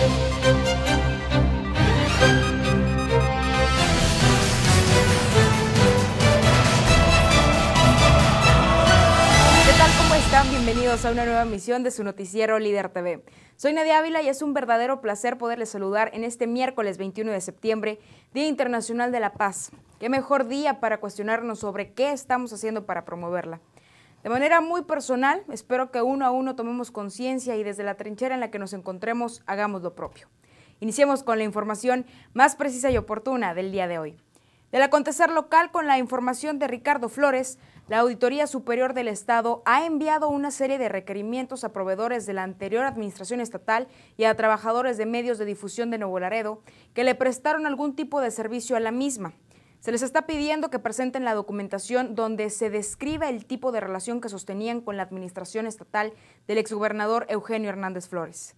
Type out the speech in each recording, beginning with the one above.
¿Qué tal? ¿Cómo están? bienvenidos a una nueva emisión de su noticiero Líder TV. Soy Nadia Ávila y es un verdadero placer poderles saludar en este miércoles 21 de septiembre, Día Internacional de la Paz. Qué mejor día para cuestionarnos sobre qué estamos haciendo para promoverla. De manera muy personal, espero que uno a uno tomemos conciencia y desde la trinchera en la que nos encontremos hagamos lo propio. Iniciemos con la información más precisa y oportuna del día de hoy. Del acontecer local, con la información de Ricardo Flores, la Auditoría Superior del Estado ha enviado una serie de requerimientos a proveedores de la anterior administración estatal y a trabajadores de medios de difusión de Nuevo Laredo que le prestaron algún tipo de servicio a la misma. Se les está pidiendo que presenten la documentación donde se describa el tipo de relación que sostenían con la administración estatal del exgobernador Eugenio Hernández Flores.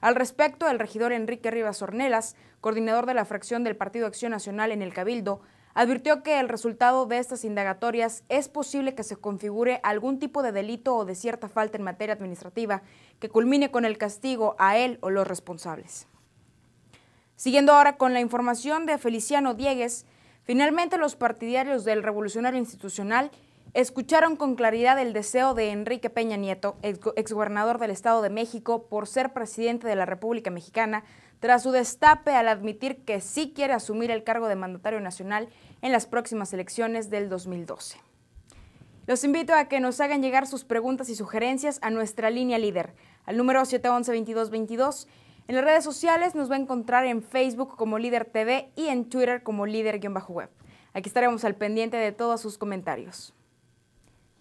Al respecto, el regidor Enrique Rivas Ornelas, coordinador de la fracción del Partido Acción Nacional en el Cabildo, advirtió que el resultado de estas indagatorias es posible que se configure algún tipo de delito o de cierta falta en materia administrativa que culmine con el castigo a él o los responsables. Siguiendo ahora con la información de Feliciano Diegues, Finalmente, los partidarios del revolucionario institucional escucharon con claridad el deseo de Enrique Peña Nieto, exgobernador del Estado de México, por ser presidente de la República Mexicana, tras su destape al admitir que sí quiere asumir el cargo de mandatario nacional en las próximas elecciones del 2012. Los invito a que nos hagan llegar sus preguntas y sugerencias a nuestra línea líder, al número 711-2222 en las redes sociales nos va a encontrar en Facebook como Líder TV y en Twitter como Líder-Web. Aquí estaremos al pendiente de todos sus comentarios.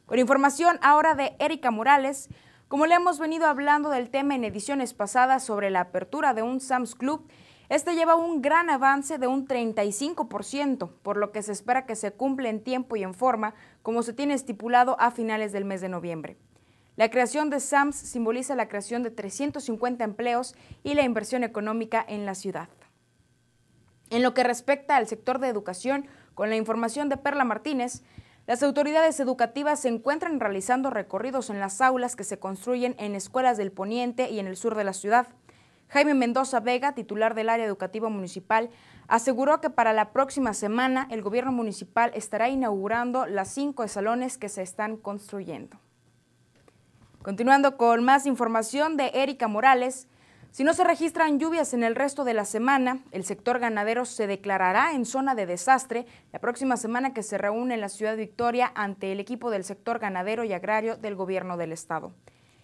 Con información ahora de Erika Morales, como le hemos venido hablando del tema en ediciones pasadas sobre la apertura de un Sam's Club, este lleva un gran avance de un 35%, por lo que se espera que se cumpla en tiempo y en forma, como se tiene estipulado a finales del mes de noviembre. La creación de SAMS simboliza la creación de 350 empleos y la inversión económica en la ciudad. En lo que respecta al sector de educación, con la información de Perla Martínez, las autoridades educativas se encuentran realizando recorridos en las aulas que se construyen en escuelas del poniente y en el sur de la ciudad. Jaime Mendoza Vega, titular del área educativa municipal, aseguró que para la próxima semana el gobierno municipal estará inaugurando las cinco salones que se están construyendo. Continuando con más información de Erika Morales, si no se registran lluvias en el resto de la semana, el sector ganadero se declarará en zona de desastre la próxima semana que se reúne en la ciudad de Victoria ante el equipo del sector ganadero y agrario del gobierno del estado.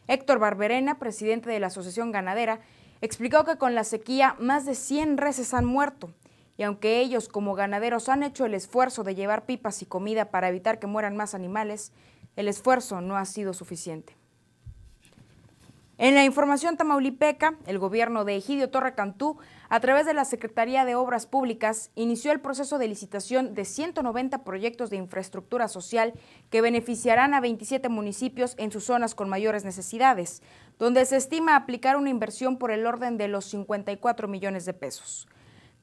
Héctor Barberena, presidente de la Asociación Ganadera, explicó que con la sequía más de 100 reses han muerto y aunque ellos como ganaderos han hecho el esfuerzo de llevar pipas y comida para evitar que mueran más animales, el esfuerzo no ha sido suficiente. En la información tamaulipeca, el gobierno de Egidio Torre Cantú, a través de la Secretaría de Obras Públicas, inició el proceso de licitación de 190 proyectos de infraestructura social que beneficiarán a 27 municipios en sus zonas con mayores necesidades, donde se estima aplicar una inversión por el orden de los 54 millones de pesos.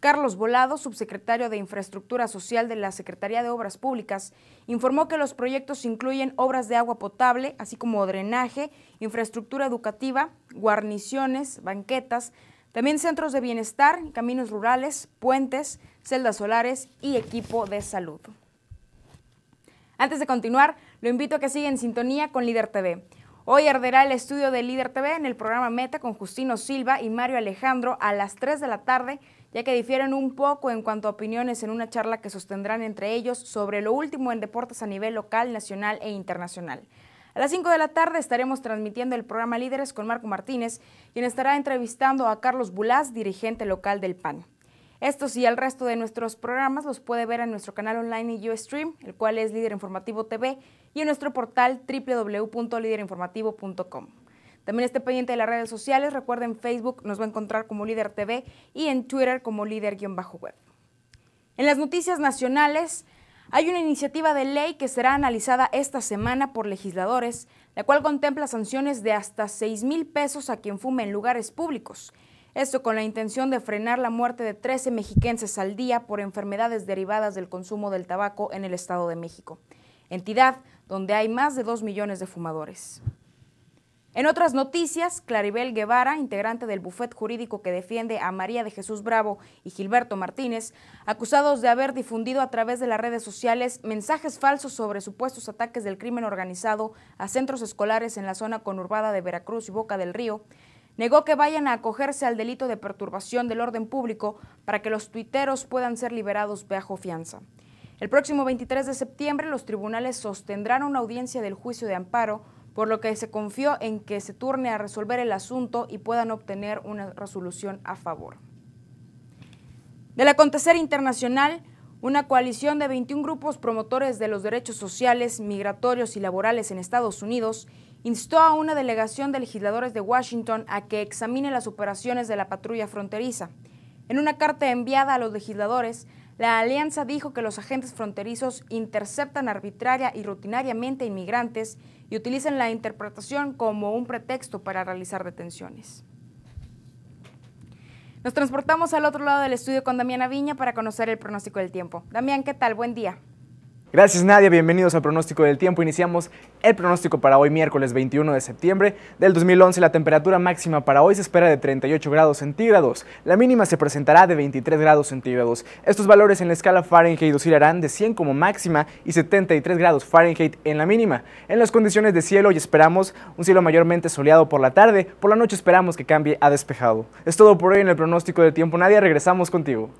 Carlos Volado, subsecretario de Infraestructura Social de la Secretaría de Obras Públicas, informó que los proyectos incluyen obras de agua potable, así como drenaje, infraestructura educativa, guarniciones, banquetas, también centros de bienestar, caminos rurales, puentes, celdas solares y equipo de salud. Antes de continuar, lo invito a que siga en sintonía con Líder TV. Hoy arderá el estudio de Líder TV en el programa Meta con Justino Silva y Mario Alejandro a las 3 de la tarde ya que difieren un poco en cuanto a opiniones en una charla que sostendrán entre ellos sobre lo último en deportes a nivel local, nacional e internacional. A las 5 de la tarde estaremos transmitiendo el programa Líderes con Marco Martínez, quien estará entrevistando a Carlos Bulás, dirigente local del PAN. Estos y el resto de nuestros programas los puede ver en nuestro canal online y Ustream, el cual es Líder Informativo TV, y en nuestro portal www.liderinformativo.com. También esté pendiente de las redes sociales. Recuerden, Facebook nos va a encontrar como Líder TV y en Twitter como Líder-Web. En las noticias nacionales, hay una iniciativa de ley que será analizada esta semana por legisladores, la cual contempla sanciones de hasta 6 mil pesos a quien fume en lugares públicos. Esto con la intención de frenar la muerte de 13 mexiquenses al día por enfermedades derivadas del consumo del tabaco en el Estado de México, entidad donde hay más de 2 millones de fumadores. En otras noticias, Claribel Guevara, integrante del bufet jurídico que defiende a María de Jesús Bravo y Gilberto Martínez, acusados de haber difundido a través de las redes sociales mensajes falsos sobre supuestos ataques del crimen organizado a centros escolares en la zona conurbada de Veracruz y Boca del Río, negó que vayan a acogerse al delito de perturbación del orden público para que los tuiteros puedan ser liberados bajo fianza. El próximo 23 de septiembre los tribunales sostendrán una audiencia del juicio de amparo por lo que se confió en que se turne a resolver el asunto y puedan obtener una resolución a favor. Del acontecer internacional, una coalición de 21 grupos promotores de los derechos sociales, migratorios y laborales en Estados Unidos instó a una delegación de legisladores de Washington a que examine las operaciones de la patrulla fronteriza en una carta enviada a los legisladores, la alianza dijo que los agentes fronterizos interceptan arbitraria y rutinariamente a inmigrantes y utilizan la interpretación como un pretexto para realizar detenciones. Nos transportamos al otro lado del estudio con Damiana Viña para conocer el pronóstico del tiempo. Damián, ¿qué tal? Buen día. Gracias Nadia, bienvenidos al Pronóstico del Tiempo. Iniciamos el pronóstico para hoy miércoles 21 de septiembre del 2011. La temperatura máxima para hoy se espera de 38 grados centígrados. La mínima se presentará de 23 grados centígrados. Estos valores en la escala Fahrenheit oscilarán de 100 como máxima y 73 grados Fahrenheit en la mínima. En las condiciones de cielo hoy esperamos un cielo mayormente soleado por la tarde, por la noche esperamos que cambie a despejado. Es todo por hoy en el pronóstico del tiempo. Nadia, regresamos contigo.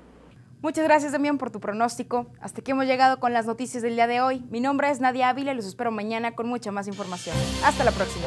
Muchas gracias también por tu pronóstico. Hasta aquí hemos llegado con las noticias del día de hoy. Mi nombre es Nadia Ávila y los espero mañana con mucha más información. Hasta la próxima.